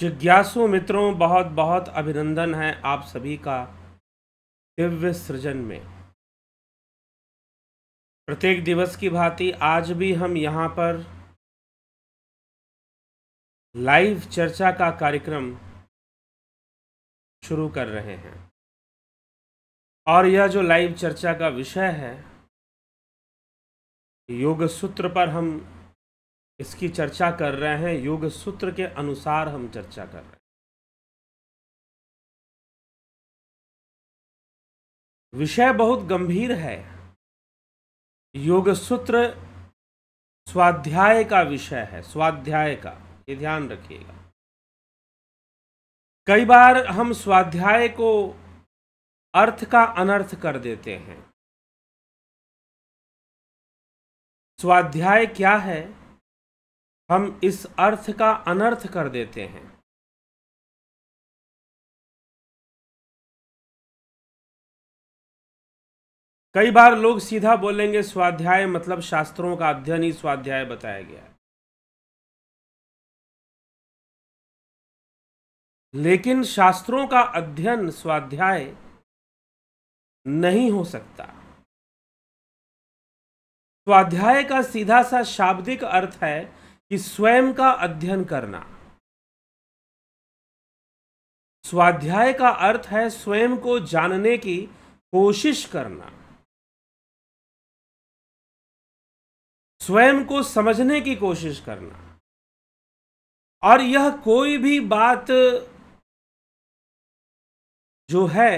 जिज्ञासु मित्रों बहुत बहुत अभिनंदन है आप सभी का दिव्य सृजन में प्रत्येक दिवस की भांति आज भी हम यहाँ पर लाइव चर्चा का कार्यक्रम शुरू कर रहे हैं और यह जो लाइव चर्चा का विषय है योग सूत्र पर हम इसकी चर्चा कर रहे हैं योग सूत्र के अनुसार हम चर्चा कर रहे हैं विषय बहुत गंभीर है योग सूत्र स्वाध्याय का विषय है स्वाध्याय का ये ध्यान रखिएगा कई बार हम स्वाध्याय को अर्थ का अनर्थ कर देते हैं स्वाध्याय क्या है हम इस अर्थ का अनर्थ कर देते हैं कई बार लोग सीधा बोलेंगे स्वाध्याय मतलब शास्त्रों का अध्ययन ही स्वाध्याय बताया गया लेकिन शास्त्रों का अध्ययन स्वाध्याय नहीं हो सकता स्वाध्याय का सीधा सा शाब्दिक अर्थ है कि स्वयं का अध्ययन करना स्वाध्याय का अर्थ है स्वयं को जानने की कोशिश करना स्वयं को समझने की कोशिश करना और यह कोई भी बात जो है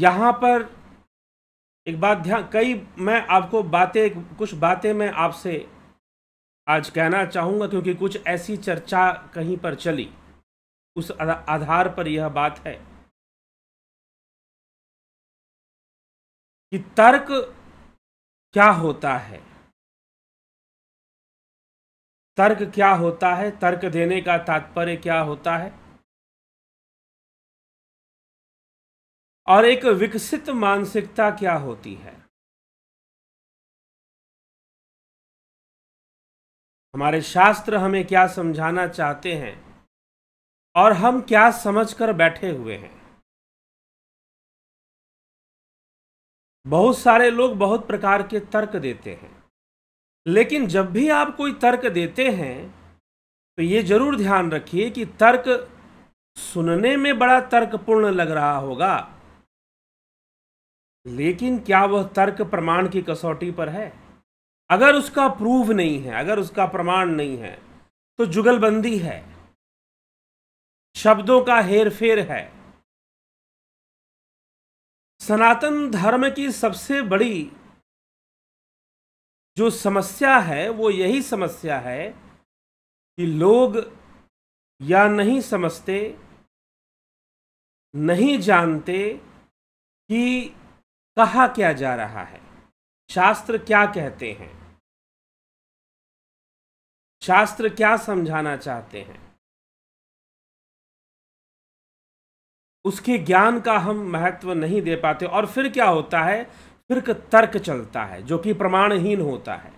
यहां पर एक बात ध्यान कई मैं आपको बातें कुछ बातें मैं आपसे आज कहना चाहूँगा क्योंकि कुछ ऐसी चर्चा कहीं पर चली उस आधार पर यह बात है कि तर्क क्या होता है तर्क क्या होता है तर्क देने का तात्पर्य क्या होता है और एक विकसित मानसिकता क्या होती है हमारे शास्त्र हमें क्या समझाना चाहते हैं और हम क्या समझकर बैठे हुए हैं बहुत सारे लोग बहुत प्रकार के तर्क देते हैं लेकिन जब भी आप कोई तर्क देते हैं तो ये जरूर ध्यान रखिए कि तर्क सुनने में बड़ा तर्कपूर्ण लग रहा होगा लेकिन क्या वह तर्क प्रमाण की कसौटी पर है अगर उसका प्रूफ नहीं है अगर उसका प्रमाण नहीं है तो जुगलबंदी है शब्दों का हेर फेर है सनातन धर्म की सबसे बड़ी जो समस्या है वो यही समस्या है कि लोग या नहीं समझते नहीं जानते कि कहा क्या जा रहा है शास्त्र क्या कहते हैं शास्त्र क्या समझाना चाहते हैं उसके ज्ञान का हम महत्व नहीं दे पाते और फिर क्या होता है फिर एक तर्क चलता है जो कि प्रमाणहीन होता है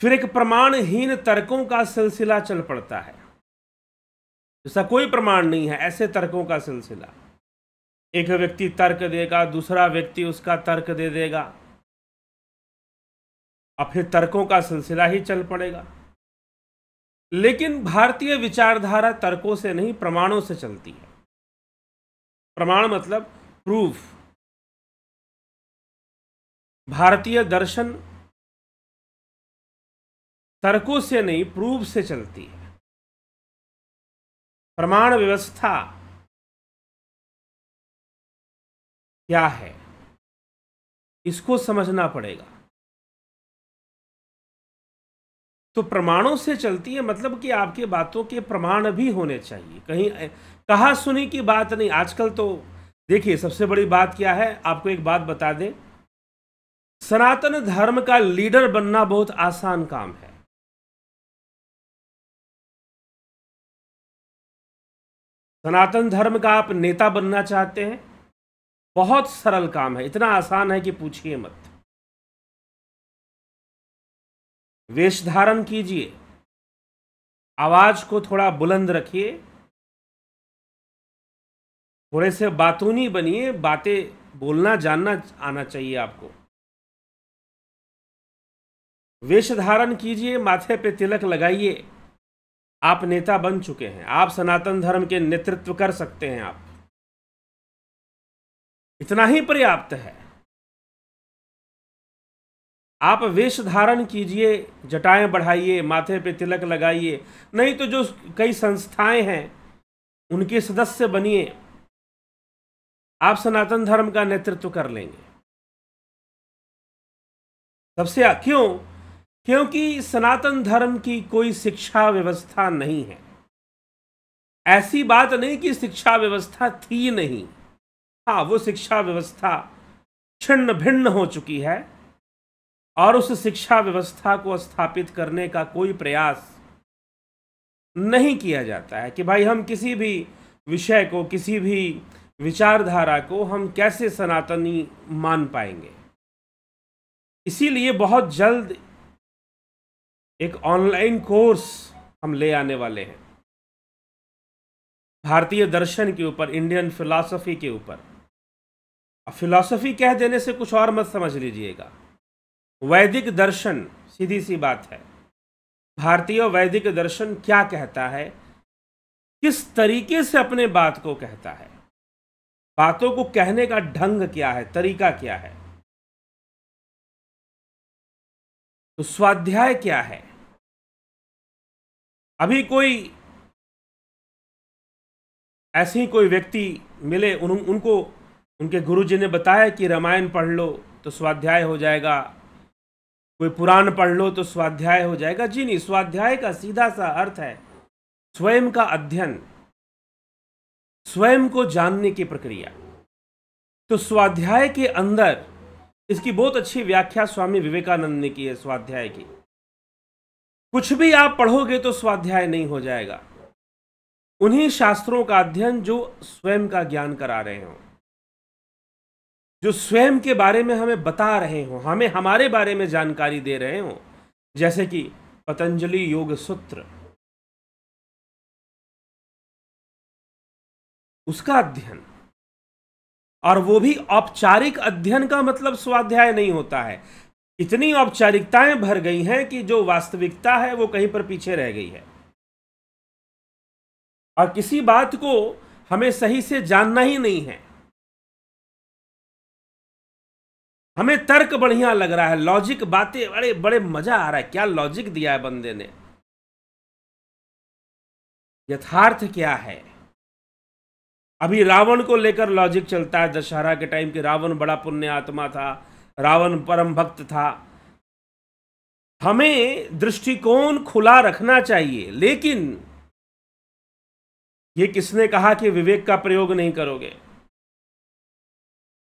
फिर एक प्रमाणहीन तर्कों का सिलसिला चल पड़ता है जैसा कोई प्रमाण नहीं है ऐसे तर्कों का सिलसिला एक व्यक्ति तर्क देगा दूसरा व्यक्ति उसका तर्क दे देगा और फिर तर्कों का सिलसिला ही चल पड़ेगा लेकिन भारतीय विचारधारा तर्कों से नहीं प्रमाणों से चलती है प्रमाण मतलब प्रूफ भारतीय दर्शन तर्कों से नहीं प्रूफ से चलती है प्रमाण व्यवस्था क्या है इसको समझना पड़ेगा तो प्रमाणों से चलती है मतलब कि आपके बातों के प्रमाण भी होने चाहिए कहीं कहा सुनी की बात नहीं आजकल तो देखिए सबसे बड़ी बात क्या है आपको एक बात बता दें सनातन धर्म का लीडर बनना बहुत आसान काम है सनातन धर्म का आप नेता बनना चाहते हैं बहुत सरल काम है इतना आसान है कि पूछिए मत वेश धारण कीजिए आवाज को थोड़ा बुलंद रखिए थोड़े से बातूनी बनिए बातें बोलना जानना आना चाहिए आपको वेश धारण कीजिए माथे पे तिलक लगाइए आप नेता बन चुके हैं आप सनातन धर्म के नेतृत्व कर सकते हैं आप इतना ही पर्याप्त है आप वेश धारण कीजिए जटाएं बढ़ाइए माथे पे तिलक लगाइए नहीं तो जो कई संस्थाएं हैं उनके सदस्य बनिए आप सनातन धर्म का नेतृत्व कर लेंगे सबसे क्यों क्योंकि सनातन धर्म की कोई शिक्षा व्यवस्था नहीं है ऐसी बात नहीं कि शिक्षा व्यवस्था थी नहीं वो शिक्षा व्यवस्था छिन्न भिन्न हो चुकी है और उस शिक्षा व्यवस्था को स्थापित करने का कोई प्रयास नहीं किया जाता है कि भाई हम किसी भी विषय को किसी भी विचारधारा को हम कैसे सनातनी मान पाएंगे इसीलिए बहुत जल्द एक ऑनलाइन कोर्स हम ले आने वाले हैं भारतीय दर्शन के ऊपर इंडियन फिलॉसफी के ऊपर फिलॉसफी कह देने से कुछ और मत समझ लीजिएगा वैदिक दर्शन सीधी सी बात है भारतीय वैदिक दर्शन क्या कहता है किस तरीके से अपने बात को कहता है बातों को कहने का ढंग क्या है तरीका क्या है तो स्वाध्याय क्या है अभी कोई ऐसे ही कोई व्यक्ति मिले उन, उनको उनके गुरु जी ने बताया कि रामायण पढ़ लो तो स्वाध्याय हो जाएगा कोई पुराण पढ़ लो तो स्वाध्याय हो जाएगा जी नहीं स्वाध्याय का सीधा सा अर्थ है स्वयं का अध्ययन स्वयं को जानने की प्रक्रिया तो स्वाध्याय के अंदर इसकी बहुत अच्छी व्याख्या स्वामी विवेकानंद ने की है स्वाध्याय की कुछ भी आप पढ़ोगे तो स्वाध्याय नहीं हो जाएगा उन्हीं शास्त्रों का अध्ययन जो स्वयं का ज्ञान करा रहे हों जो स्वयं के बारे में हमें बता रहे हों हमें हमारे बारे में जानकारी दे रहे हों जैसे कि पतंजलि योग सूत्र उसका अध्ययन और वो भी औपचारिक अध्ययन का मतलब स्वाध्याय नहीं होता है इतनी औपचारिकताएं भर गई हैं कि जो वास्तविकता है वो कहीं पर पीछे रह गई है और किसी बात को हमें सही से जानना ही नहीं है हमें तर्क बढ़िया लग रहा है लॉजिक बातें अरे बड़े मजा आ रहा है क्या लॉजिक दिया है बंदे ने यथार्थ क्या है अभी रावण को लेकर लॉजिक चलता है दशहरा के टाइम कि रावण बड़ा पुण्य आत्मा था रावण परम भक्त था हमें दृष्टिकोण खुला रखना चाहिए लेकिन ये किसने कहा कि विवेक का प्रयोग नहीं करोगे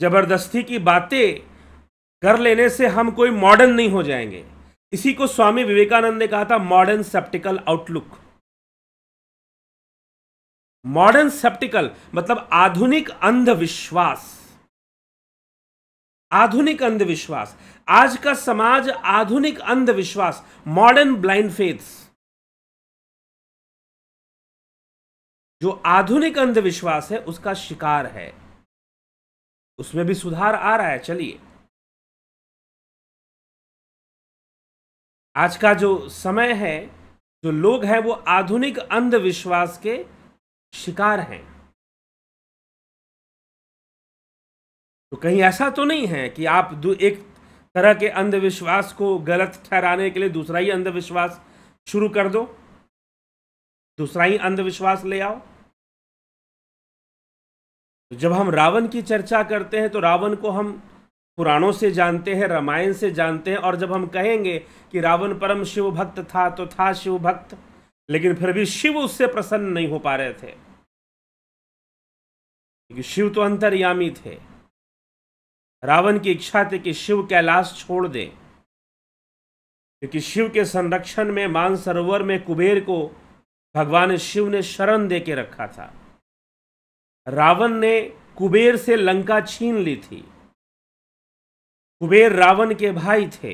जबरदस्ती की बातें कर लेने से हम कोई मॉडर्न नहीं हो जाएंगे इसी को स्वामी विवेकानंद ने कहा था modern sceptical outlook modern sceptical मतलब आधुनिक अंधविश्वास आधुनिक अंधविश्वास आज का समाज आधुनिक अंधविश्वास मॉडर्न ब्लाइंड फेथ्स जो आधुनिक अंधविश्वास है उसका शिकार है उसमें भी सुधार आ रहा है चलिए आज का जो समय है जो लोग हैं वो आधुनिक अंधविश्वास के शिकार हैं तो कहीं ऐसा तो नहीं है कि आप एक तरह के अंधविश्वास को गलत ठहराने के लिए दूसरा ही अंधविश्वास शुरू कर दो दूसरा ही अंधविश्वास ले आओ तो जब हम रावण की चर्चा करते हैं तो रावण को हम पुराणों से जानते हैं रामायण से जानते हैं और जब हम कहेंगे कि रावण परम शिव भक्त था तो था शिव भक्त लेकिन फिर भी शिव उससे प्रसन्न नहीं हो पा रहे थे क्योंकि शिव तो अंतर्यामी थे रावण की इच्छा थी कि शिव कैलाश छोड़ दे क्योंकि शिव के संरक्षण में मानसरोवर में कुबेर को भगवान शिव ने शरण दे के रखा था रावण ने कुबेर से लंका छीन ली थी कुबेर रावण के भाई थे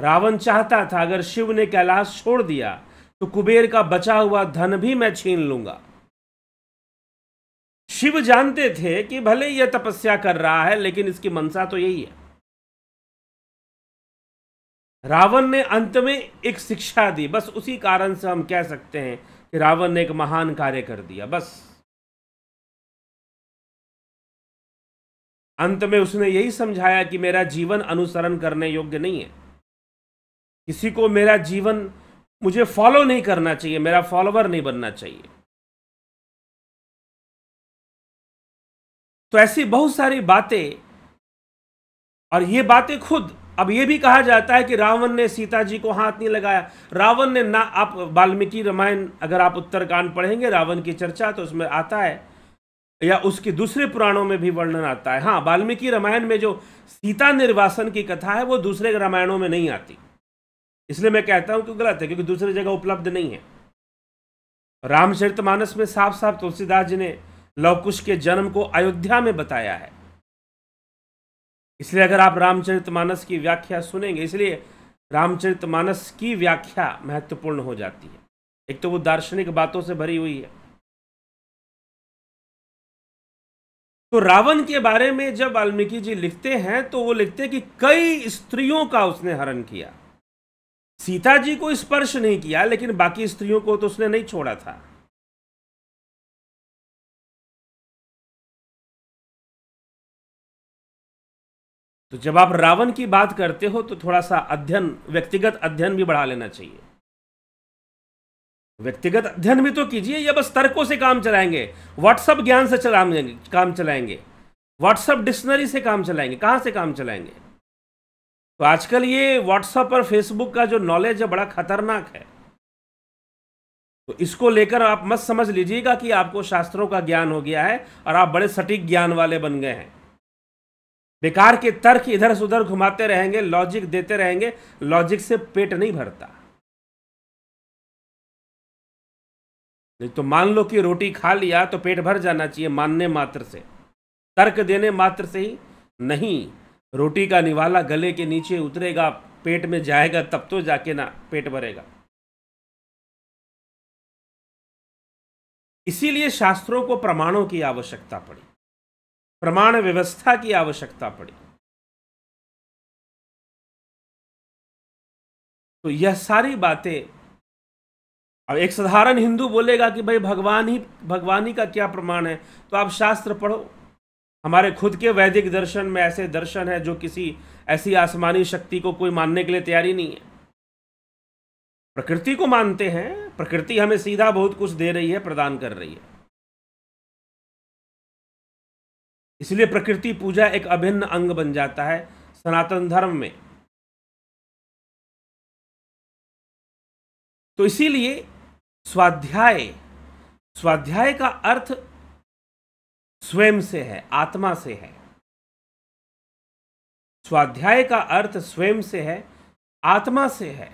रावण चाहता था अगर शिव ने कैलाश छोड़ दिया तो कुबेर का बचा हुआ धन भी मैं छीन लूंगा शिव जानते थे कि भले यह तपस्या कर रहा है लेकिन इसकी मनसा तो यही है रावण ने अंत में एक शिक्षा दी बस उसी कारण से हम कह सकते हैं कि रावण ने एक महान कार्य कर दिया बस अंत में उसने यही समझाया कि मेरा जीवन अनुसरण करने योग्य नहीं है किसी को मेरा जीवन मुझे फॉलो नहीं करना चाहिए मेरा फॉलोवर नहीं बनना चाहिए तो ऐसी बहुत सारी बातें और ये बातें खुद अब ये भी कहा जाता है कि रावण ने सीता जी को हाथ नहीं लगाया रावण ने ना आप वाल्मीकि रामायण अगर आप उत्तरकांड पढ़ेंगे रावण की चर्चा तो उसमें आता है या उसके दूसरे पुराणों में भी वर्णन आता है हाँ वाल्मीकि रामायण में जो सीता निर्वासन की कथा है वो दूसरे रामायणों में नहीं आती इसलिए मैं कहता हूं कि गलत है क्योंकि दूसरी जगह उपलब्ध नहीं है रामचरित मानस में साफ साफ तुलसीदास जी ने लवकुश के जन्म को अयोध्या में बताया है इसलिए अगर आप रामचरित मानस की व्याख्या सुनेंगे इसलिए रामचरित मानस की व्याख्या महत्वपूर्ण हो जाती है एक तो वो दार्शनिक बातों से भरी हुई है तो रावण के बारे में जब वाल्मीकि जी लिखते हैं तो वो लिखते हैं कि कई स्त्रियों का उसने हरण किया सीता जी को स्पर्श नहीं किया लेकिन बाकी स्त्रियों को तो उसने नहीं छोड़ा था तो जब आप रावण की बात करते हो तो थोड़ा सा अध्ययन व्यक्तिगत अध्ययन भी बढ़ा लेना चाहिए व्यक्तिगत अध्ययन भी तो कीजिए या बस तर्कों से काम चलाएंगे व्हाट्सअप ज्ञान से चला काम चलाएंगे व्हाट्सअप डिक्शनरी से काम चलाएंगे कहाँ से काम चलाएंगे तो आजकल ये व्हाट्सअप और फेसबुक का जो नॉलेज है बड़ा खतरनाक है तो इसको लेकर आप मत समझ लीजिएगा कि आपको शास्त्रों का ज्ञान हो गया है और आप बड़े सटीक ज्ञान वाले बन गए हैं बेकार के तर्क इधर से उधर घुमाते रहेंगे लॉजिक देते रहेंगे लॉजिक से पेट नहीं भरता नहीं तो मान लो कि रोटी खा लिया तो पेट भर जाना चाहिए मानने मात्र से तर्क देने मात्र से ही नहीं रोटी का निवाला गले के नीचे उतरेगा पेट में जाएगा तब तो जाके ना पेट भरेगा इसीलिए शास्त्रों को प्रमाणों की आवश्यकता पड़ी प्रमाण व्यवस्था की आवश्यकता पड़ी तो यह सारी बातें अब एक साधारण हिंदू बोलेगा कि भाई भगवान ही भगवान ही का क्या प्रमाण है तो आप शास्त्र पढ़ो हमारे खुद के वैदिक दर्शन में ऐसे दर्शन है जो किसी ऐसी आसमानी शक्ति को कोई मानने के लिए तैयारी नहीं है प्रकृति को मानते हैं प्रकृति हमें सीधा बहुत कुछ दे रही है प्रदान कर रही है इसलिए प्रकृति पूजा एक अभिन्न अंग बन जाता है सनातन धर्म में तो इसीलिए स्वाध्याय स्वाध्याय का अर्थ स्वयं से है आत्मा से है स्वाध्याय का अर्थ स्वयं से है आत्मा से है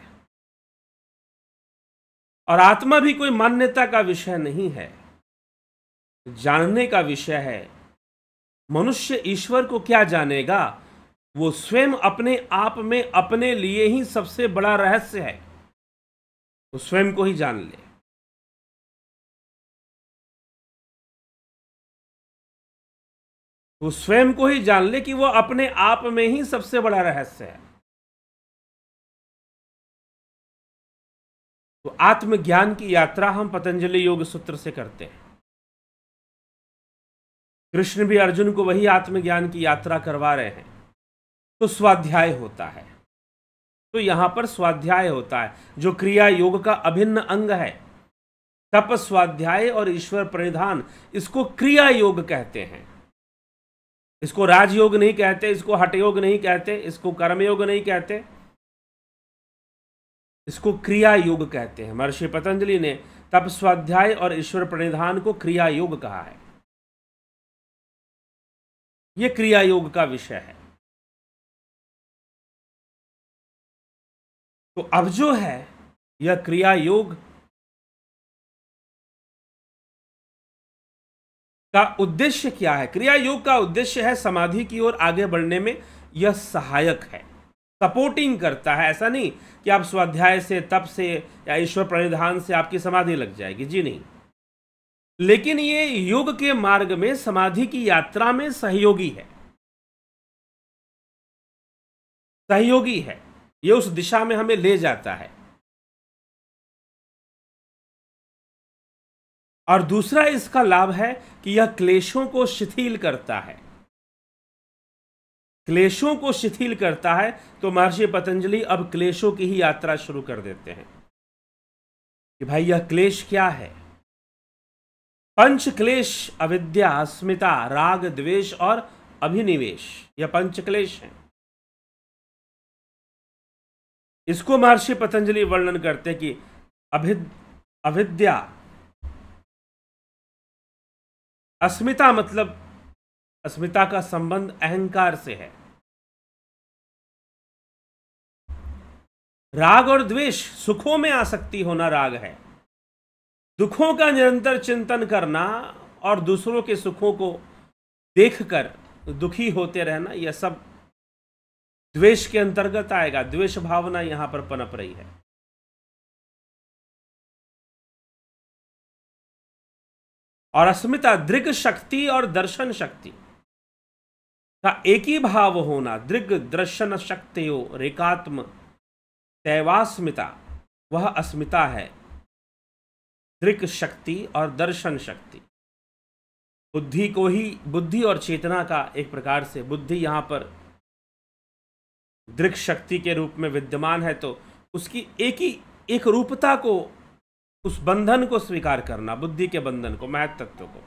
और आत्मा भी कोई मान्यता का विषय नहीं है जानने का विषय है मनुष्य ईश्वर को क्या जानेगा वो स्वयं अपने आप में अपने लिए ही सबसे बड़ा रहस्य है वो स्वयं को ही जान ले तो स्वयं को ही जान ले कि वो अपने आप में ही सबसे बड़ा रहस्य है तो आत्मज्ञान की यात्रा हम पतंजलि योग सूत्र से करते हैं कृष्ण भी अर्जुन को वही आत्मज्ञान की यात्रा करवा रहे हैं तो स्वाध्याय होता है तो यहां पर स्वाध्याय होता है जो क्रिया योग का अभिन्न अंग है तप स्वाध्याय और ईश्वर परिधान इसको क्रिया योग कहते हैं इसको राजयोग नहीं कहते इसको हटयोग नहीं कहते इसको कर्मयोग नहीं कहते इसको क्रिया योग कहते हैं महर्षि पतंजलि ने तप स्वाध्याय और ईश्वर प्रणिधान को क्रिया योग कहा है यह क्रिया योग का विषय है तो अब जो है यह क्रिया योग का उद्देश्य क्या है क्रिया योग का उद्देश्य है समाधि की ओर आगे बढ़ने में यह सहायक है सपोर्टिंग करता है ऐसा नहीं कि आप स्वाध्याय से तप से या ईश्वर प्रणिधान से आपकी समाधि लग जाएगी जी नहीं लेकिन ये योग के मार्ग में समाधि की यात्रा में सहयोगी है सहयोगी है ये उस दिशा में हमें ले जाता है और दूसरा इसका लाभ है कि यह क्लेशों को शिथिल करता है क्लेशों को शिथिल करता है तो महर्षि पतंजलि अब क्लेशों की ही यात्रा शुरू कर देते हैं कि भाई यह क्लेश क्या है पंच क्लेश अविद्या अस्मिता राग द्वेष और अभिनिवेश यह पंच क्लेश है इसको महर्षि पतंजलि वर्णन करते कि अभिद अविद्या अस्मिता मतलब अस्मिता का संबंध अहंकार से है राग और द्वेष सुखों में आसक्ति होना राग है दुखों का निरंतर चिंतन करना और दूसरों के सुखों को देखकर दुखी होते रहना यह सब द्वेष के अंतर्गत आएगा द्वेष भावना यहां पर पनप रही है और अस्मिता दृग शक्ति और दर्शन शक्ति का एक ही भाव होना दृग दर्शन शक्तियों रेखात्म दैवास्मिता वह अस्मिता है दृग शक्ति और दर्शन शक्ति बुद्धि को ही बुद्धि और चेतना का एक प्रकार से बुद्धि यहाँ पर दृग शक्ति के रूप में विद्यमान है तो उसकी एक ही एक रूपता को उस बंधन को स्वीकार करना बुद्धि के बंधन को महत तत्व को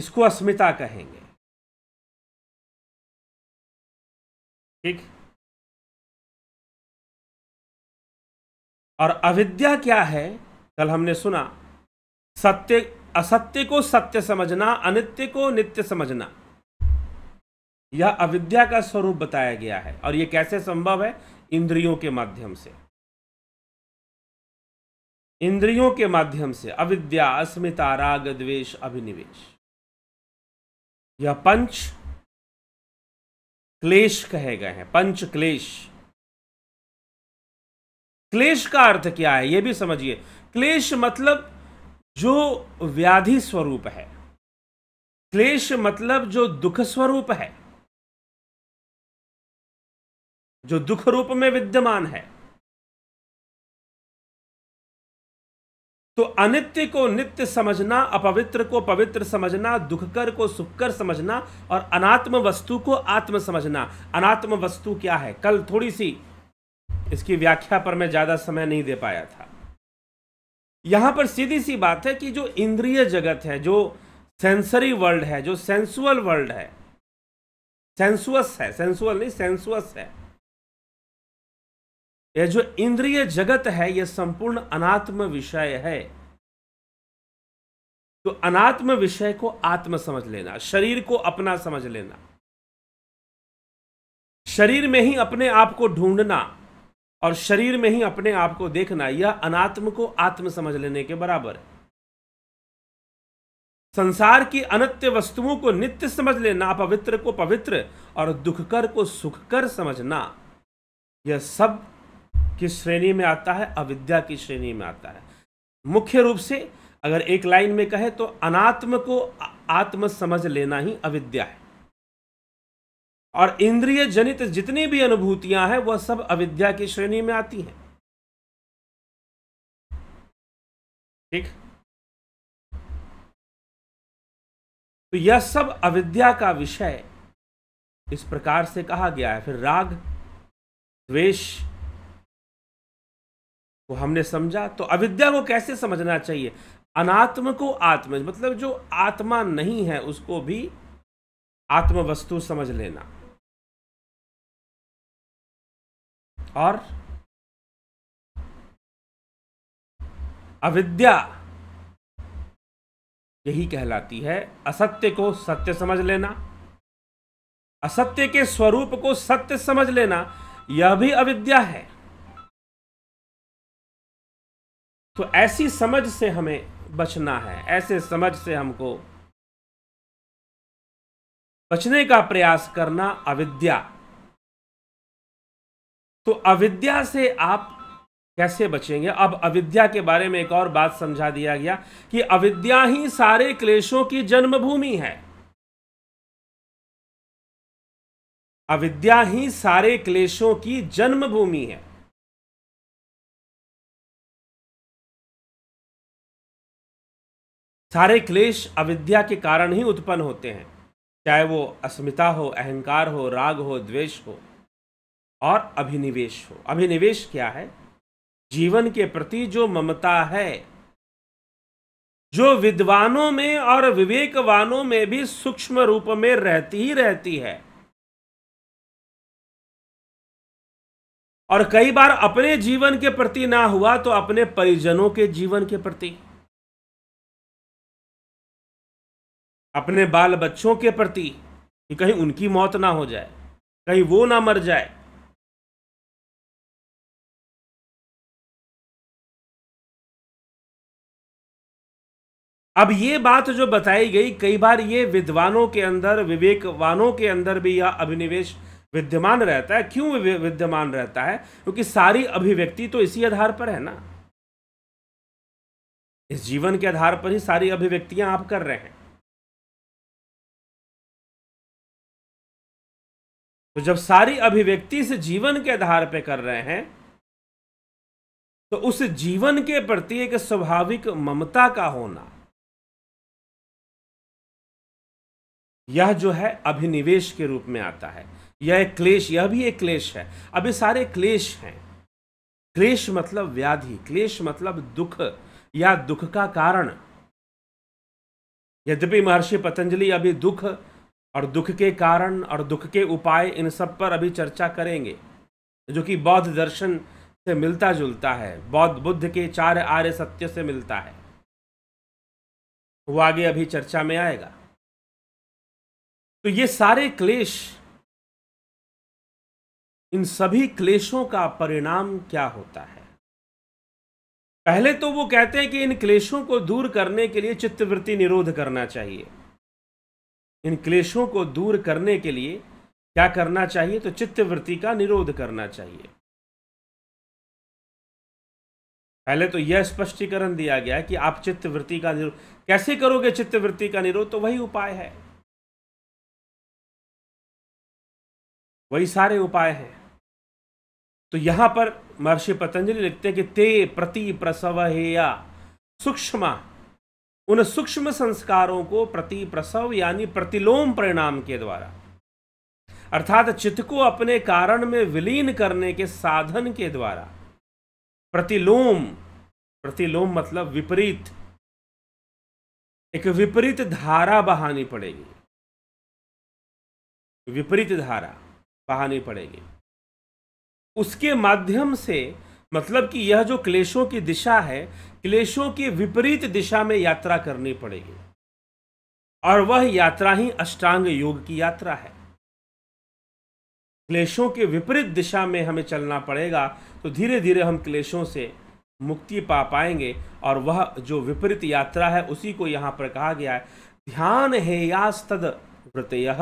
इसको अस्मिता कहेंगे ठीक और अविद्या क्या है कल हमने सुना सत्य असत्य को सत्य समझना अनित्य को नित्य समझना यह अविद्या का स्वरूप बताया गया है और यह कैसे संभव है इंद्रियों के माध्यम से इंद्रियों के माध्यम से अविद्या अस्मिता राग द्वेष अभिनिवेश यह पंच क्लेश कहे गए हैं पंच क्लेश क्लेश का अर्थ क्या है यह भी समझिए क्लेश मतलब जो व्याधि स्वरूप है क्लेश मतलब जो दुख स्वरूप है जो दुख रूप में विद्यमान है तो अनित्य को नित्य समझना अपवित्र को पवित्र समझना दुखकर को सुखकर समझना और अनात्म वस्तु को आत्म समझना अनात्म वस्तु क्या है कल थोड़ी सी इसकी व्याख्या पर मैं ज़्यादा समय नहीं दे पाया था यहां पर सीधी सी बात है कि जो इंद्रिय जगत है जो सेंसरी वर्ल्ड है जो सेंसुअल वर्ल्ड है सेंसुअस है सेंसुअल नहीं सेंसुअस है यह जो इंद्रिय जगत है यह संपूर्ण अनात्म विषय है तो अनात्म विषय को आत्म समझ लेना शरीर को अपना समझ लेना शरीर में ही अपने आप को ढूंढना और शरीर में ही अपने आप को देखना यह अनात्म को आत्म समझ लेने के बराबर है संसार की अनित्य वस्तुओं को नित्य समझ लेना पवित्र को पवित्र और दुखकर को सुख कर समझना यह सब किस श्रेणी में आता है अविद्या की श्रेणी में आता है मुख्य रूप से अगर एक लाइन में कहे तो अनात्म को आत्म समझ लेना ही अविद्या है और इंद्रिय जनित जितनी भी अनुभूतियां हैं वह सब अविद्या की श्रेणी में आती हैं ठीक तो यह सब अविद्या का विषय इस प्रकार से कहा गया है फिर राग द्वेष वो तो हमने समझा तो अविद्या को कैसे समझना चाहिए अनात्म को आत्म मतलब जो आत्मा नहीं है उसको भी आत्म वस्तु समझ लेना और अविद्या यही कहलाती है असत्य को सत्य समझ लेना असत्य के स्वरूप को सत्य समझ लेना यह भी अविद्या है तो ऐसी समझ से हमें बचना है ऐसे समझ से हमको बचने का प्रयास करना अविद्या तो अविद्या से आप कैसे बचेंगे अब अविद्या के बारे में एक और बात समझा दिया गया कि अविद्या ही सारे क्लेशों की जन्मभूमि है अविद्या ही सारे क्लेशों की जन्मभूमि है सारे क्लेश अविद्या के कारण ही उत्पन्न होते हैं चाहे वो अस्मिता हो अहंकार हो राग हो द्वेष हो और अभिनिवेश हो अभिनिवेश क्या है जीवन के प्रति जो ममता है जो विद्वानों में और विवेकवानों में भी सूक्ष्म रूप में रहती ही रहती है और कई बार अपने जीवन के प्रति ना हुआ तो अपने परिजनों के जीवन के प्रति अपने बाल बच्चों के प्रति कि कहीं उनकी मौत ना हो जाए कहीं वो ना मर जाए अब ये बात जो बताई गई कई बार ये विद्वानों के अंदर विवेकवानों के अंदर भी यह अभिनिवेश विद्यमान रहता है क्यों विद्यमान रहता है क्योंकि सारी अभिव्यक्ति तो इसी आधार पर है ना इस जीवन के आधार पर ही सारी अभिव्यक्तियां आप कर रहे हैं तो जब सारी अभिव्यक्ति से जीवन के आधार पर कर रहे हैं तो उस जीवन के प्रति एक स्वाभाविक ममता का होना यह जो है अभिनिवेश के रूप में आता है यह एक क्लेश यह भी एक क्लेश है अब ये सारे क्लेश हैं क्लेश मतलब व्याधि क्लेश मतलब दुख या दुख का कारण यद्यपि महर्षि पतंजलि अभी दुख और दुख के कारण और दुख के उपाय इन सब पर अभी चर्चा करेंगे जो कि बौद्ध दर्शन से मिलता जुलता है बौद्ध बुद्ध के चार आर्य सत्य से मिलता है वो आगे अभी चर्चा में आएगा तो ये सारे क्लेश इन सभी क्लेशों का परिणाम क्या होता है पहले तो वो कहते हैं कि इन क्लेशों को दूर करने के लिए चित्तवृत्ति निरोध करना चाहिए इन क्लेशों को दूर करने के लिए क्या करना चाहिए तो चित्तवृत्ति का निरोध करना चाहिए पहले तो यह स्पष्टीकरण दिया गया कि आप चित्तवृत्ति का निरोध कैसे करोगे चित्तवृत्ति का निरोध तो वही उपाय है वही सारे उपाय हैं तो यहां पर महर्षि पतंजलि लिखते हैं कि ते प्रति प्रसव या सूक्ष्म उन सूक्ष्म संस्कारों को प्रति प्रसव यानी प्रतिलोम परिणाम के द्वारा अर्थात चित्त को अपने कारण में विलीन करने के साधन के द्वारा प्रतिलोम प्रतिलोम मतलब विपरीत एक विपरीत धारा बहानी पड़ेगी विपरीत धारा बहानी पड़ेगी उसके माध्यम से मतलब कि यह जो क्लेशों की दिशा है क्लेशों की विपरीत दिशा में यात्रा करनी पड़ेगी और वह यात्रा ही अष्टांग योग की यात्रा है क्लेशों के विपरीत दिशा में हमें चलना पड़ेगा तो धीरे धीरे हम क्लेशों से मुक्ति पा पाएंगे और वह जो विपरीत यात्रा है उसी को यहाँ पर कहा गया है ध्यान है यास्तद वृतय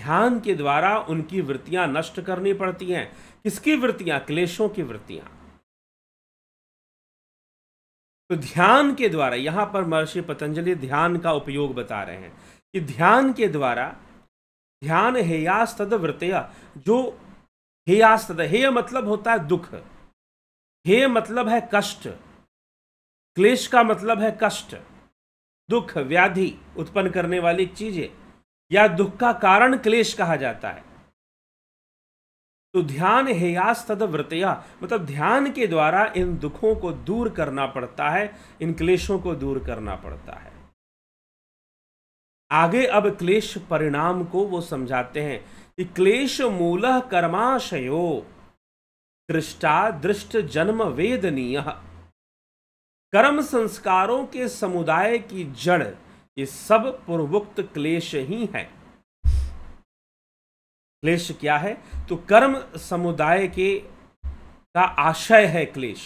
ध्यान के द्वारा उनकी वृत्तियां नष्ट करनी पड़ती हैं किसकी वृत्तियां क्लेशों की वृत्तियां तो ध्यान के द्वारा यहाँ पर महर्षि पतंजलि ध्यान का उपयोग बता रहे हैं कि ध्यान के द्वारा ध्यान हे तद वृतया जो हेयास हेय मतलब होता है दुख हे मतलब है कष्ट क्लेश का मतलब है कष्ट दुख व्याधि उत्पन्न करने वाली चीजें या दुख का कारण क्लेश कहा जाता है तो ध्यान हेयास्तद व्रतया मतलब ध्यान के द्वारा इन दुखों को दूर करना पड़ता है इन क्लेशों को दूर करना पड़ता है आगे अब क्लेश परिणाम को वो समझाते हैं कि क्लेश मूल कर्माशयो दृष्टा दृष्ट जन्म वेदनीय कर्म संस्कारों के समुदाय की जड़ ये सब पूर्वोक्त क्लेश ही है क्लेश क्या है तो कर्म समुदाय के का आशय है क्लेश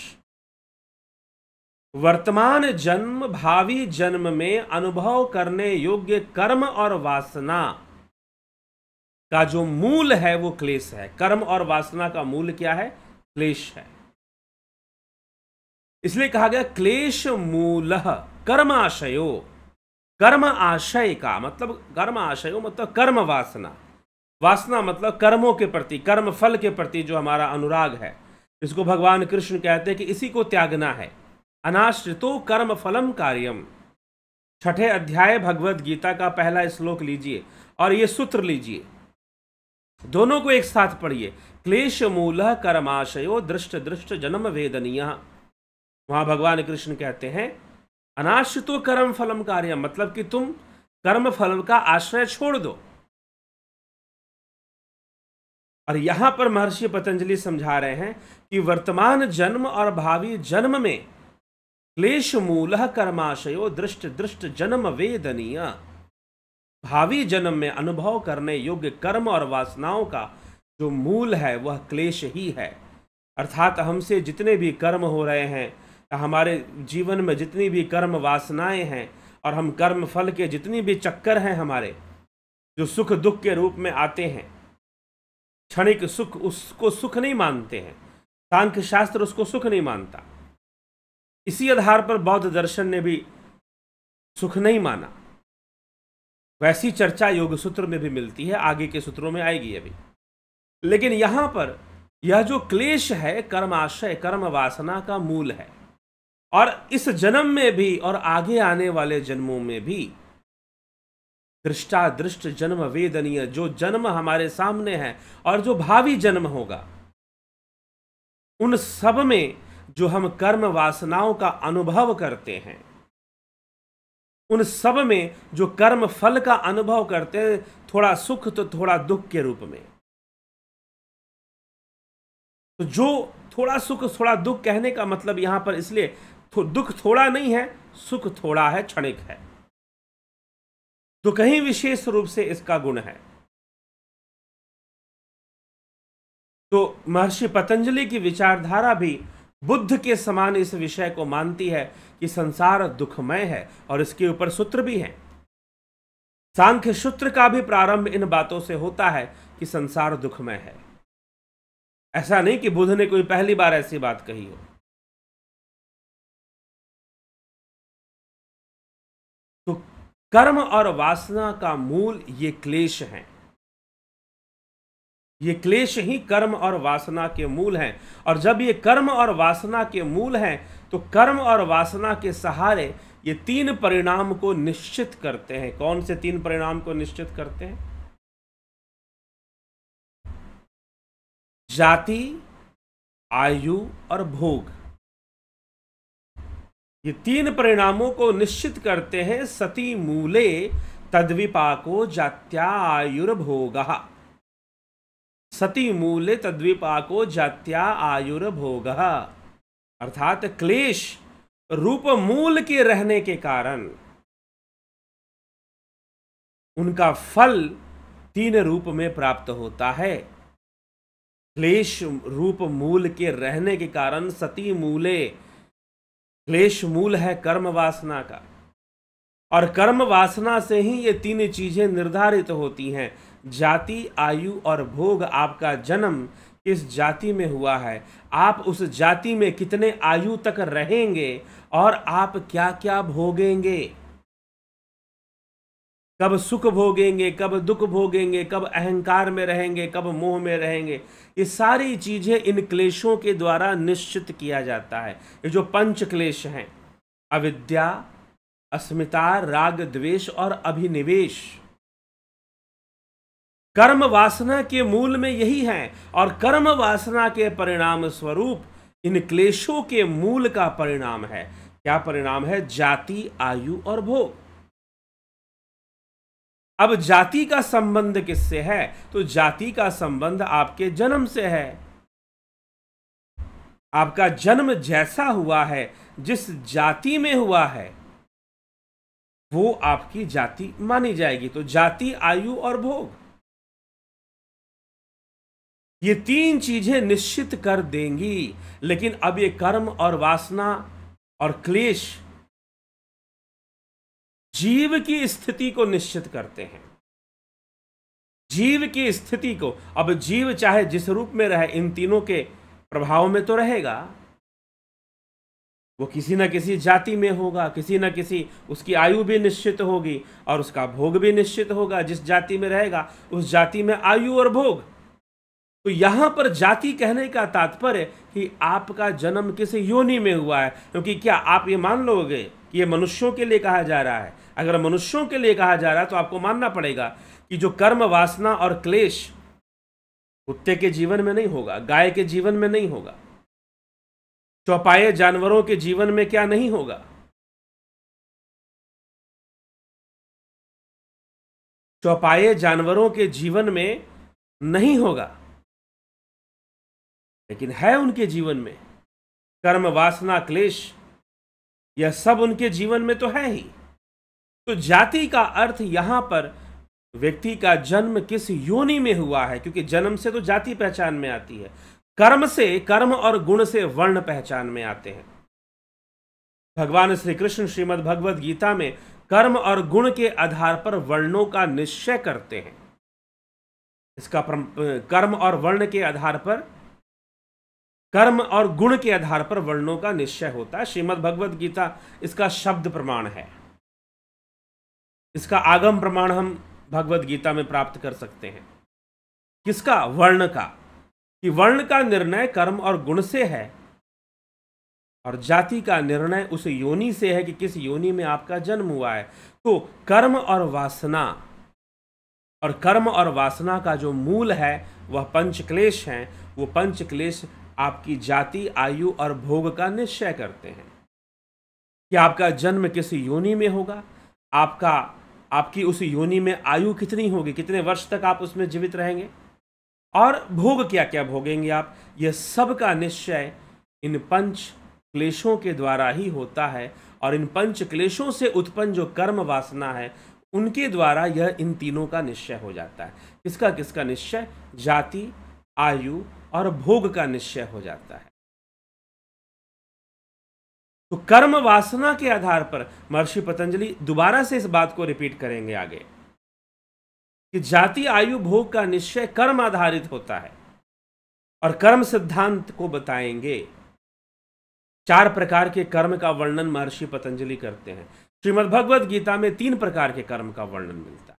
वर्तमान जन्म भावी जन्म में अनुभव करने योग्य कर्म और वासना का जो मूल है वो क्लेश है कर्म और वासना का मूल क्या है क्लेश है इसलिए कहा गया क्लेश मूल कर्म आशयो कर्म आशय का मतलब कर्म आशयो मतलब कर्म वासना वासना मतलब कर्मों के प्रति कर्म फल के प्रति जो हमारा अनुराग है इसको भगवान कृष्ण कहते हैं कि इसी को त्यागना है अनाश्रितो कर्म फलम कार्यम छठे अध्याय भगवद गीता का पहला श्लोक लीजिए और ये सूत्र लीजिए दोनों को एक साथ पढ़िए क्लेश मूल कर्माशयो दृष्ट दृष्ट जन्म वेदनीय वहां भगवान कृष्ण कहते हैं अनाश्रितो कर्म फलम कार्य मतलब कि तुम कर्म फल का आश्रय छोड़ दो और यहाँ पर महर्षि पतंजलि समझा रहे हैं कि वर्तमान जन्म और भावी जन्म में क्लेश मूल कर्माशयो दृष्ट दृष्ट जन्म वेदनीय भावी जन्म में अनुभव करने योग्य कर्म और वासनाओं का जो मूल है वह क्लेश ही है अर्थात हमसे जितने भी कर्म हो रहे हैं हमारे जीवन में जितनी भी कर्म वासनाएं हैं और हम कर्म फल के जितनी भी चक्कर हैं हमारे जो सुख दुख के रूप में आते हैं क्षणिक सुख उसको सुख नहीं मानते हैं सांख्य शास्त्र उसको सुख नहीं मानता इसी आधार पर बौद्ध दर्शन ने भी सुख नहीं माना वैसी चर्चा योग सूत्र में भी मिलती है आगे के सूत्रों में आएगी अभी लेकिन यहां पर यह जो क्लेश है कर्म आशय कर्म वासना का मूल है और इस जन्म में भी और आगे आने वाले जन्मों में भी दृष्टादृष्ट जन्म वेदनीय जो जन्म हमारे सामने है और जो भावी जन्म होगा उन सब में जो हम कर्म वासनाओं का अनुभव करते हैं उन सब में जो कर्म फल का अनुभव करते हैं थोड़ा सुख तो थोड़ा दुख के रूप में तो जो थोड़ा सुख थोड़ा दुख कहने का मतलब यहां पर इसलिए दुख थोड़ा नहीं है सुख थोड़ा है क्षणिक है तो कहीं विशेष रूप से इसका गुण है तो महर्षि पतंजलि की विचारधारा भी बुद्ध के समान इस विषय को मानती है कि संसार दुखमय है और इसके ऊपर सूत्र भी हैं सांख्य सूत्र का भी प्रारंभ इन बातों से होता है कि संसार दुखमय है ऐसा नहीं कि बुद्ध ने कोई पहली बार ऐसी बात कही हो कर्म और वासना का मूल ये क्लेश हैं ये क्लेश ही कर्म और वासना के मूल हैं और जब ये कर्म और वासना के मूल हैं तो कर्म और वासना के सहारे ये तीन परिणाम को निश्चित करते हैं कौन से तीन परिणाम को निश्चित करते हैं जाति आयु और भोग ये तीन परिणामों को निश्चित करते हैं सती मूले तद्विपाको जात्यायुर्भोग सती मूले तद्विपाको जात्या आयुर्भोग अर्थात क्लेश रूप मूल के रहने के कारण उनका फल तीन रूप में प्राप्त होता है क्लेश रूप मूल के रहने के कारण सती मूले क्लेश मूल है कर्म वासना का और कर्म वासना से ही ये तीन चीज़ें निर्धारित होती हैं जाति आयु और भोग आपका जन्म किस जाति में हुआ है आप उस जाति में कितने आयु तक रहेंगे और आप क्या क्या भोगेंगे कब सुख भोगेंगे कब दुख भोगेंगे कब अहंकार में रहेंगे कब मोह में रहेंगे ये सारी चीज़ें इन क्लेशों के द्वारा निश्चित किया जाता है ये जो पंच क्लेश हैं अविद्या अस्मिता राग द्वेष और अभिनिवेश कर्म वासना के मूल में यही है और कर्म वासना के परिणाम स्वरूप इन क्लेशों के मूल का परिणाम है क्या परिणाम है जाति आयु और भोग अब जाति का संबंध किससे है तो जाति का संबंध आपके जन्म से है आपका जन्म जैसा हुआ है जिस जाति में हुआ है वो आपकी जाति मानी जाएगी तो जाति आयु और भोग ये तीन चीजें निश्चित कर देंगी लेकिन अब ये कर्म और वासना और क्लेश जीव की स्थिति को निश्चित करते हैं जीव की स्थिति को अब जीव चाहे जिस रूप में रहे इन तीनों के प्रभाव में तो रहेगा वो किसी न किसी जाति में होगा किसी न किसी उसकी आयु भी निश्चित होगी और उसका भोग भी निश्चित होगा जिस जाति में रहेगा उस जाति में आयु और भोग तो यहां पर जाति कहने का तात्पर्य कि आपका जन्म किस योनि में हुआ है क्योंकि क्या आप ये मान लोगे कि ये मनुष्यों के लिए कहा जा रहा है अगर मनुष्यों के लिए कहा जा रहा है तो आपको मानना पड़ेगा कि जो कर्म वासना और क्लेश कुत्ते के जीवन में नहीं होगा गाय के जीवन में नहीं होगा चौपाए जानवरों के जीवन में क्या नहीं होगा चौपाए जानवरों के जीवन में नहीं होगा लेकिन है उनके जीवन में कर्म वासना क्लेश यह सब उनके जीवन में तो है ही तो जाति का अर्थ यहाँ पर व्यक्ति का जन्म किस योनि में हुआ है क्योंकि जन्म से तो जाति पहचान में आती है कर्म से कर्म और गुण से वर्ण पहचान में आते हैं भगवान श्री कृष्ण श्रीमद भगवद गीता में कर्म और गुण के आधार पर वर्णों का निश्चय करते हैं इसका कर्म और वर्ण के आधार पर कर्म और गुण के आधार पर वर्णों का निश्चय होता है श्रीमद भगवद गीता इसका शब्द प्रमाण है इसका आगम प्रमाण हम भगवत गीता में प्राप्त कर सकते हैं किसका वर्ण का कि वर्ण का निर्णय कर्म और गुण से है और जाति का निर्णय उस योनि से है कि किस योनि में आपका जन्म हुआ है तो कर्म और वासना और कर्म और वासना का जो मूल है वह पंच क्लेश हैं वो पंच क्लेश आपकी जाति आयु और भोग का निश्चय करते हैं कि आपका जन्म किस योनि में होगा आपका आपकी उस योनि में आयु कितनी होगी कितने वर्ष तक आप उसमें जीवित रहेंगे और भोग क्या क्या भोगेंगे आप यह सब का निश्चय इन पंच क्लेशों के द्वारा ही होता है और इन पंच क्लेशों से उत्पन्न जो कर्म वासना है उनके द्वारा यह इन तीनों का निश्चय हो जाता है किसका किसका निश्चय जाति आयु और भोग का निश्चय हो जाता है तो कर्म वासना के आधार पर महर्षि पतंजलि दोबारा से इस बात को रिपीट करेंगे आगे कि जाति आयु भोग का निश्चय कर्म आधारित होता है और कर्म सिद्धांत को बताएंगे चार प्रकार के कर्म का वर्णन महर्षि पतंजलि करते हैं श्रीमद् भगवद गीता में तीन प्रकार के कर्म का वर्णन मिलता है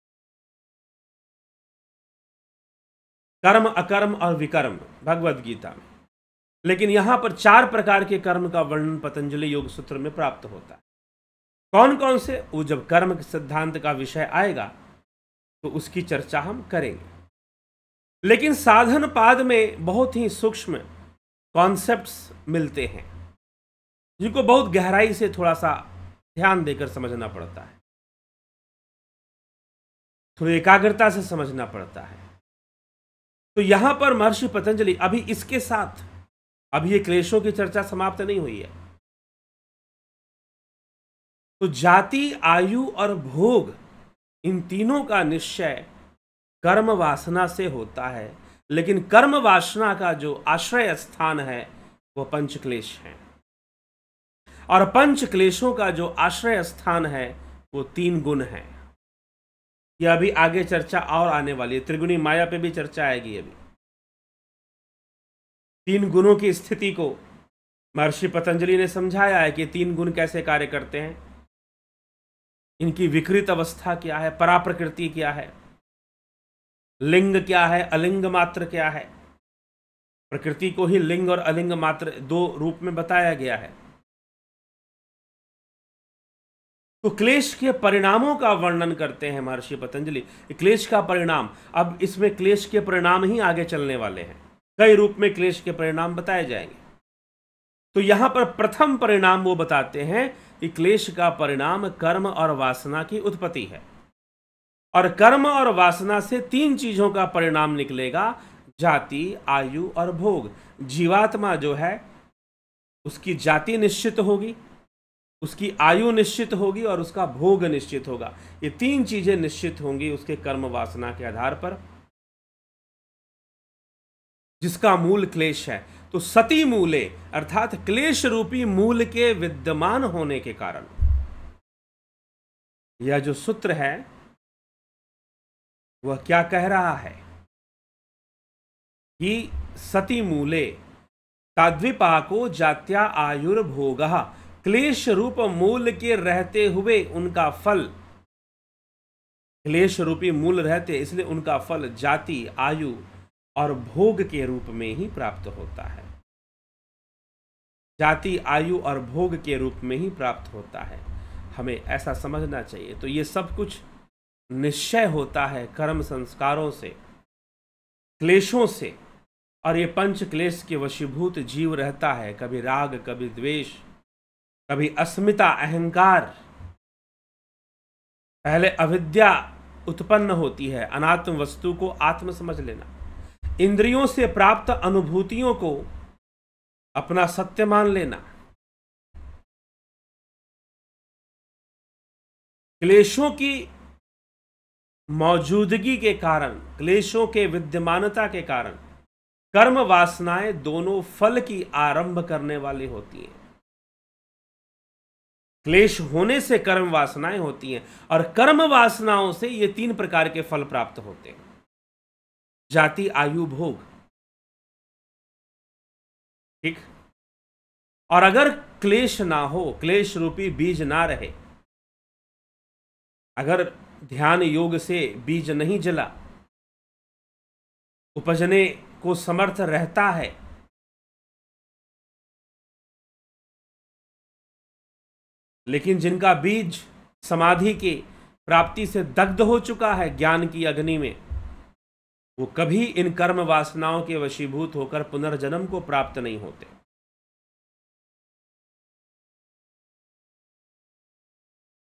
कर्म अकर्म और विकर्म भगवद गीता में लेकिन यहां पर चार प्रकार के कर्म का वर्णन पतंजलि योग सूत्र में प्राप्त होता है कौन कौन से वो जब कर्म सिद्धांत का विषय आएगा तो उसकी चर्चा हम करेंगे लेकिन साधन पाद में बहुत ही सूक्ष्म कॉन्सेप्ट मिलते हैं जिनको बहुत गहराई से थोड़ा सा ध्यान देकर समझना पड़ता है थोड़ी एकाग्रता से समझना पड़ता है तो यहां पर महर्षि पतंजलि अभी इसके साथ अभी ये क्लेशों की चर्चा समाप्त नहीं हुई है तो जाति आयु और भोग इन तीनों का निश्चय कर्म वासना से होता है लेकिन कर्म वासना का जो आश्रय स्थान है वह पंच क्लेश है और पंच क्लेशों का जो आश्रय स्थान है वो तीन गुण है यह अभी आगे चर्चा और आने वाली है त्रिगुणी माया पे भी चर्चा आएगी अभी तीन गुणों की स्थिति को महर्षि पतंजलि ने समझाया है कि तीन गुण कैसे कार्य करते हैं इनकी विकृत अवस्था क्या है पराप्रकृति क्या है लिंग क्या है अलिंग मात्र क्या है प्रकृति को ही लिंग और अलिंग मात्र दो रूप में बताया गया है तो क्लेश के परिणामों का वर्णन करते हैं महर्षि पतंजलि क्लेश का परिणाम अब इसमें क्लेश के परिणाम ही आगे चलने वाले हैं कई रूप में क्लेश के परिणाम बताए जाएंगे तो यहां पर प्रथम परिणाम वो बताते हैं कि क्लेश का परिणाम कर्म और वासना की उत्पत्ति है और कर्म और वासना से तीन चीजों का परिणाम निकलेगा जाति आयु और भोग जीवात्मा जो है उसकी जाति निश्चित होगी उसकी आयु निश्चित होगी और उसका भोग निश्चित होगा ये तीन चीज़ें निश्चित होंगी उसके कर्म वासना के आधार पर जिसका मूल क्लेश है तो सती मूले अर्थात क्लेश रूपी मूल के विद्यमान होने के कारण यह जो सूत्र है वह क्या कह रहा है कि सती मूले ताद्विपाको जात्या आयुर्भोग क्लेश रूप मूल के रहते हुए उनका फल क्लेश रूपी मूल रहते इसलिए उनका फल जाति आयु और भोग के रूप में ही प्राप्त होता है जाति आयु और भोग के रूप में ही प्राप्त होता है हमें ऐसा समझना चाहिए तो ये सब कुछ निश्चय होता है कर्म संस्कारों से क्लेशों से और ये पंच क्लेश के वशीभूत जीव रहता है कभी राग कभी द्वेष कभी अस्मिता अहंकार पहले अविद्या उत्पन्न होती है अनात्म वस्तु को आत्म समझ लेना इंद्रियों से प्राप्त अनुभूतियों को अपना सत्य मान लेना क्लेशों की मौजूदगी के कारण क्लेशों के विद्यमानता के कारण कर्म वासनाएं दोनों फल की आरंभ करने वाली होती हैं क्लेश होने से कर्म वासनाएं होती हैं और कर्म वासनाओं से ये तीन प्रकार के फल प्राप्त होते हैं जाति आयु भोग ठीक और अगर क्लेश ना हो क्लेश रूपी बीज ना रहे अगर ध्यान योग से बीज नहीं जला उपजने को समर्थ रहता है लेकिन जिनका बीज समाधि के प्राप्ति से दग्ध हो चुका है ज्ञान की अग्नि में वो कभी इन कर्म वासनाओं के वशीभूत होकर पुनर्जन्म को प्राप्त नहीं होते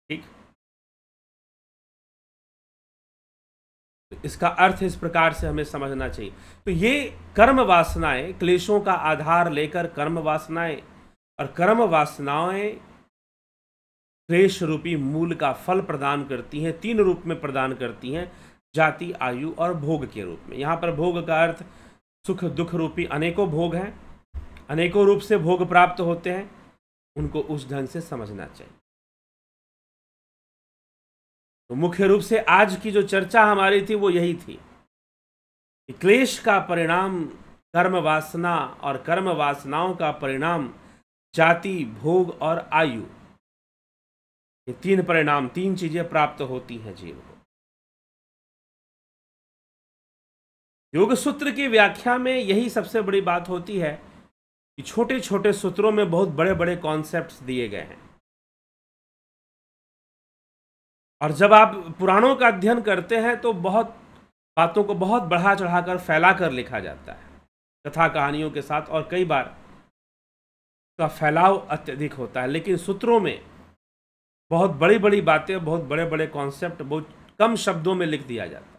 ठीक इसका अर्थ इस प्रकार से हमें समझना चाहिए तो ये कर्म वासनाएं क्लेशों का आधार लेकर कर्म वासनाएं और कर्म वासनाएं क्लेश रूपी मूल का फल प्रदान करती हैं तीन रूप में प्रदान करती हैं जाति आयु और भोग के रूप में यहाँ पर भोग का अर्थ सुख दुख रूपी अनेकों भोग हैं अनेकों रूप से भोग प्राप्त होते हैं उनको उस ढंग से समझना चाहिए तो मुख्य रूप से आज की जो चर्चा हमारी थी वो यही थी क्लेश का परिणाम कर्म वासना और कर्म वासनाओं का परिणाम जाति भोग और आयु ये तीन परिणाम तीन चीजें प्राप्त होती हैं जीवन योग सूत्र की व्याख्या में यही सबसे बड़ी बात होती है कि छोटे छोटे सूत्रों में बहुत बड़े बड़े कॉन्सेप्ट दिए गए हैं और जब आप पुराणों का अध्ययन करते हैं तो बहुत बातों को बहुत बढ़ा चढ़ाकर फैला कर लिखा जाता है कथा कहानियों के साथ और कई बार का फैलाव अत्यधिक होता है लेकिन सूत्रों में बहुत बड़ी बड़ी बातें बहुत बड़े बड़े कॉन्सेप्ट बहुत कम शब्दों में लिख दिया जाता है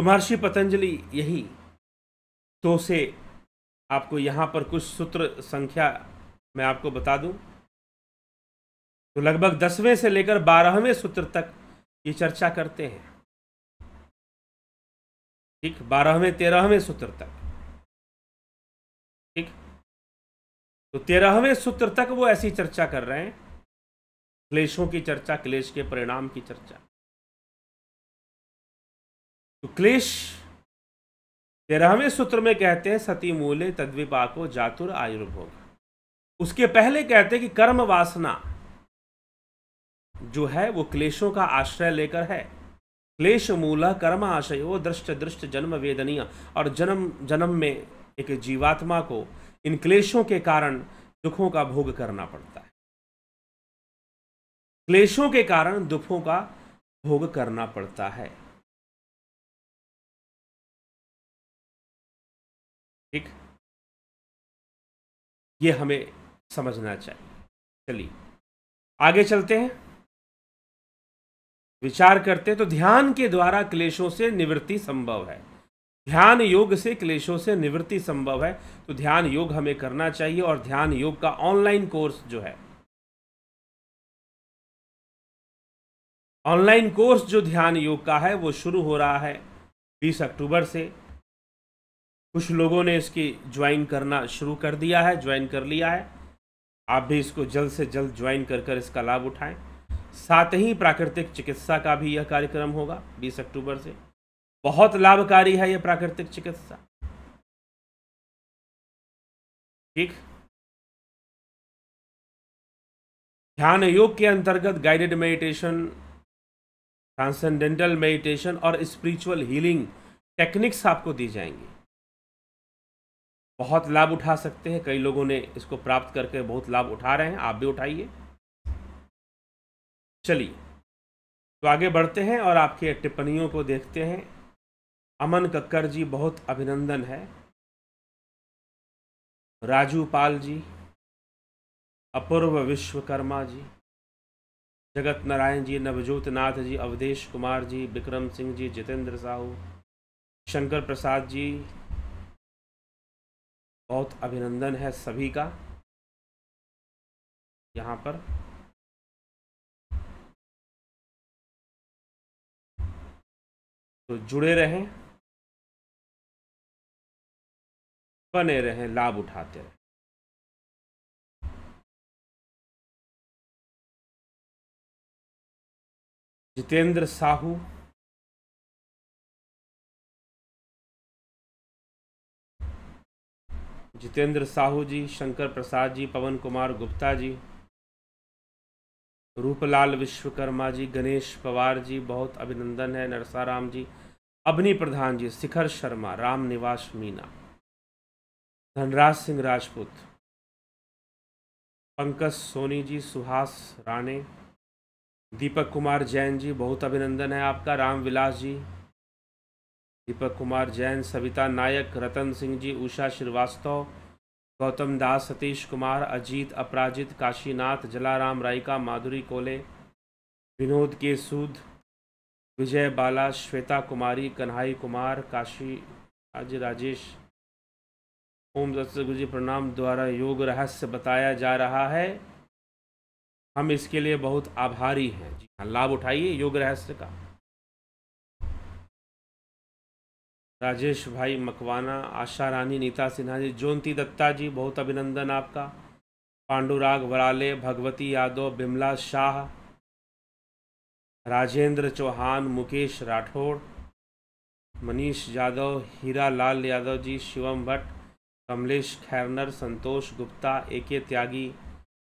तो महर्षि पतंजलि यही तो से आपको यहाँ पर कुछ सूत्र संख्या मैं आपको बता दूं तो लगभग दसवें से लेकर बारहवें सूत्र तक ये चर्चा करते हैं ठीक बारहवें तेरहवें सूत्र तक ठीक तो तेरहवें सूत्र तक वो ऐसी चर्चा कर रहे हैं क्लेशों की चर्चा क्लेश के परिणाम की चर्चा तो क्लेश तेरहवें सूत्र में कहते हैं सती मूल्य तद्विपाको जातुर आयुर्भोग उसके पहले कहते हैं कि कर्म वासना जो है वो क्लेशों का आश्रय लेकर है क्लेश मूल कर्म आशय वो दृष्ट दृष्ट जन्म वेदनीय और जन्म जन्म में एक जीवात्मा को इन क्लेशों के कारण दुखों का भोग करना पड़ता है क्लेशों के कारण दुखों का भोग करना पड़ता है ये हमें समझना चाहिए चलिए आगे चलते हैं विचार करते हैं तो ध्यान के द्वारा क्लेशों से निवृत्ति संभव है ध्यान योग से क्लेशों से निवृत्ति संभव है तो ध्यान योग हमें करना चाहिए और ध्यान योग का ऑनलाइन कोर्स जो है ऑनलाइन कोर्स जो ध्यान योग का है वो शुरू हो रहा है 20 अक्टूबर से कुछ लोगों ने इसकी ज्वाइन करना शुरू कर दिया है ज्वाइन कर लिया है आप भी इसको जल्द से जल्द ज्वाइन कर कर इसका लाभ उठाएं साथ ही प्राकृतिक चिकित्सा का भी यह कार्यक्रम होगा 20 अक्टूबर से बहुत लाभकारी है यह प्राकृतिक चिकित्सा ठीक ध्यान योग के अंतर्गत गाइडेड मेडिटेशन ट्रांसेंडेंटल मेडिटेशन और स्पिरिचुअल हीलिंग टेक्निक्स आपको दी जाएंगी बहुत लाभ उठा सकते हैं कई लोगों ने इसको प्राप्त करके बहुत लाभ उठा रहे हैं आप भी उठाइए चलिए तो आगे बढ़ते हैं और आपके टिप्पणियों को देखते हैं अमन कक्कर जी बहुत अभिनंदन है राजू पाल जी अपूर्व विश्वकर्मा जी जगत नारायण जी नवजोत नाथ जी अवधेश कुमार जी विक्रम सिंह जी जितेंद्र साहू शंकर प्रसाद जी बहुत अभिनंदन है सभी का यहाँ पर तो जुड़े रहें बने रहें लाभ उठाते रहें जितेंद्र साहू जितेंद्र साहू जी शंकर प्रसाद जी पवन कुमार गुप्ता जी रूपलाल विश्वकर्मा जी गणेश पवार जी बहुत अभिनंदन है नरसाराम जी अभिनी प्रधान जी शिखर शर्मा राम निवास मीना धनराज सिंह राजपूत पंकज सोनी जी सुहास राणे दीपक कुमार जैन जी बहुत अभिनंदन है आपका राम विलास जी दीपक कुमार जैन सविता नायक रतन सिंह जी उषा श्रीवास्तव गौतम दास सतीश कुमार अजीत अपराजित काशीनाथ जलाराम रायका माधुरी कोले विनोद के सूद विजय बाला श्वेता कुमारी कन्हई कुमार काशी राज राजेश ओम दत्तगुरु जी प्रणाम द्वारा योग रहस्य बताया जा रहा है हम इसके लिए बहुत आभारी हैं जी हाँ लाभ उठाइए योग रहस्य का राजेश भाई मकवाना आशा रानी नीता सिन्हा जी ज्योति दत्ता जी बहुत अभिनंदन आपका पांडुराग वराले भगवती यादव बिमला शाह राजेंद्र चौहान मुकेश राठौड़ मनीष यादव हीरा लाल यादव जी शिवम भट्ट कमलेश खैरनर संतोष गुप्ता ए के त्यागी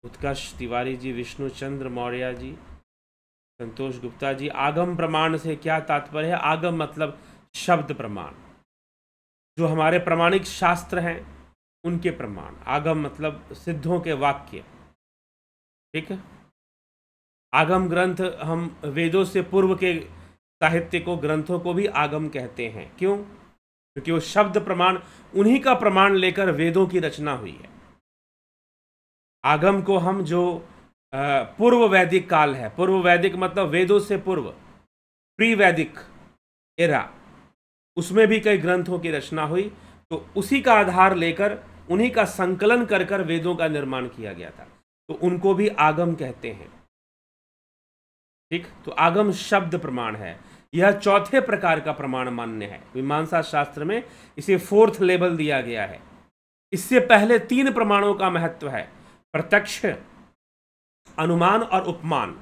उत्कर्ष तिवारी जी विष्णु चंद्र मौर्य जी संतोष गुप्ता जी आगम प्रमाण से क्या तात्पर्य है आगम मतलब शब्द प्रमाण जो हमारे प्रमाणिक शास्त्र हैं उनके प्रमाण आगम मतलब सिद्धों के वाक्य ठीक है आगम ग्रंथ हम वेदों से पूर्व के साहित्य को ग्रंथों को भी आगम कहते हैं क्यों क्योंकि वो शब्द प्रमाण उन्हीं का प्रमाण लेकर वेदों की रचना हुई है आगम को हम जो पूर्व वैदिक काल है पूर्व वैदिक मतलब वेदों से पूर्व प्री वैदिक एरा उसमें भी कई ग्रंथों की रचना हुई तो उसी का आधार लेकर उन्हीं का संकलन कर कर वेदों का निर्माण किया गया था तो उनको भी आगम कहते हैं ठीक तो आगम शब्द प्रमाण है यह चौथे प्रकार का प्रमाण मान्य है तो मीमांसा शास्त्र में इसे फोर्थ लेवल दिया गया है इससे पहले तीन प्रमाणों का महत्व है प्रत्यक्ष अनुमान और उपमान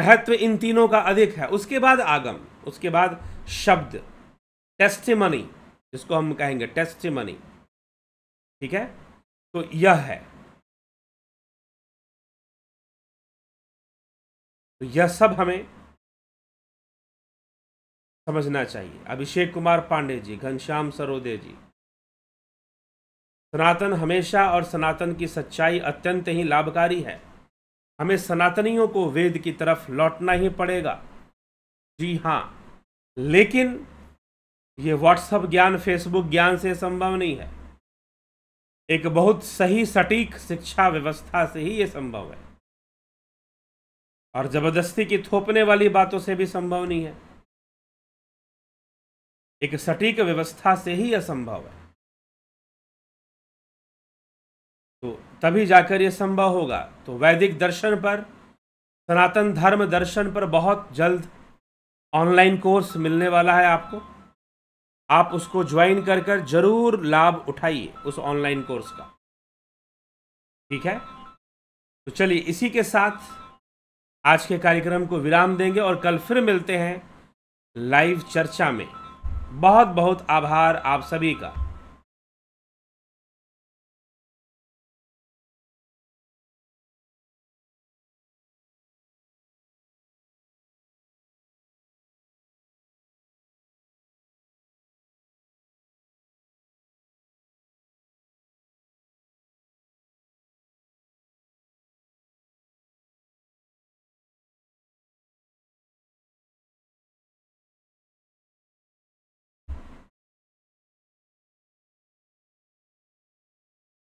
महत्व इन तीनों का अधिक है उसके बाद आगम उसके बाद शब्द टेस्टिमनी जिसको हम कहेंगे टेस्टिमनी ठीक है तो यह है तो यह सब हमें समझना चाहिए अभिषेक कुमार पांडे जी घनश्याम सरोदे जी सनातन हमेशा और सनातन की सच्चाई अत्यंत ही लाभकारी है हमें सनातनियों को वेद की तरफ लौटना ही पड़ेगा जी हाँ लेकिन ये व्हाट्सअप ज्ञान फेसबुक ज्ञान से संभव नहीं है एक बहुत सही सटीक शिक्षा व्यवस्था से ही ये संभव है और जबरदस्ती की थोपने वाली बातों से भी संभव नहीं है एक सटीक व्यवस्था से ही असंभव है तो तभी जाकर यह संभव होगा तो वैदिक दर्शन पर सनातन धर्म दर्शन पर बहुत जल्द ऑनलाइन कोर्स मिलने वाला है आपको आप उसको ज्वाइन कर कर जरूर लाभ उठाइए उस ऑनलाइन कोर्स का ठीक है तो चलिए इसी के साथ आज के कार्यक्रम को विराम देंगे और कल फिर मिलते हैं लाइव चर्चा में बहुत बहुत आभार आप सभी का